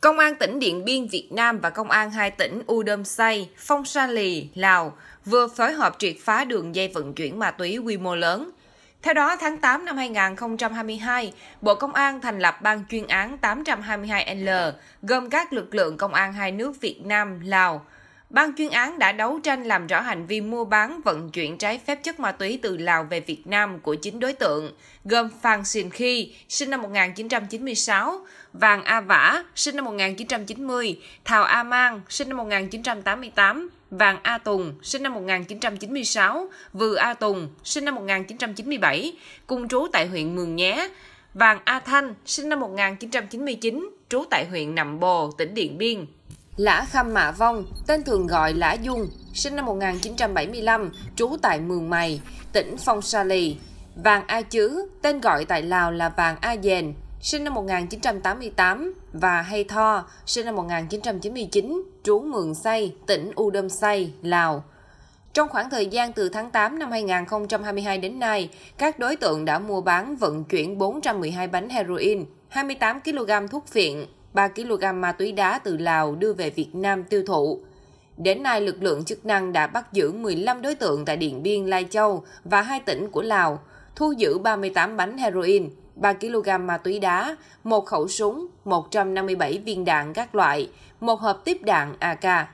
Công an tỉnh Điện Biên Việt Nam và Công an hai tỉnh U Đâm Say, Phong Sa Lì, Lào vừa phối hợp triệt phá đường dây vận chuyển ma túy quy mô lớn. Theo đó, tháng 8 năm 2022, Bộ Công an thành lập Ban chuyên án 822L, gồm các lực lượng công an hai nước Việt Nam, Lào, Ban chuyên án đã đấu tranh làm rõ hành vi mua bán vận chuyển trái phép chất ma túy từ Lào về Việt Nam của chín đối tượng, gồm Phan Xìn Khi, sinh năm 1996, Vàng A Vả, sinh năm 1990, Thảo A Mang, sinh năm 1988, Vàng A Tùng, sinh năm 1996, Vừa A Tùng, sinh năm 1997, cùng trú tại huyện Mường Nhé, Vàng A Thanh, sinh năm 1999, trú tại huyện Nậm Bồ, tỉnh Điện Biên, Lã Kham Mạ Vong, tên thường gọi Lã Dung, sinh năm 1975, trú tại Mường Mày, tỉnh Phong Sa Lì. Vàng A Chứ, tên gọi tại Lào là Vàng A Dền, sinh năm 1988 và Hay Tho, sinh năm 1999, trú Mường Say, tỉnh U Đâm Say, Lào. Trong khoảng thời gian từ tháng 8 năm 2022 đến nay, các đối tượng đã mua bán vận chuyển 412 bánh heroin, 28 kg thuốc phiện, 3 kg ma túy đá từ Lào đưa về Việt Nam tiêu thụ. Đến nay, lực lượng chức năng đã bắt giữ 15 đối tượng tại Điện Biên, Lai Châu và hai tỉnh của Lào, thu giữ 38 bánh heroin, 3 kg ma túy đá, một khẩu súng, 157 viên đạn các loại, một hộp tiếp đạn AK.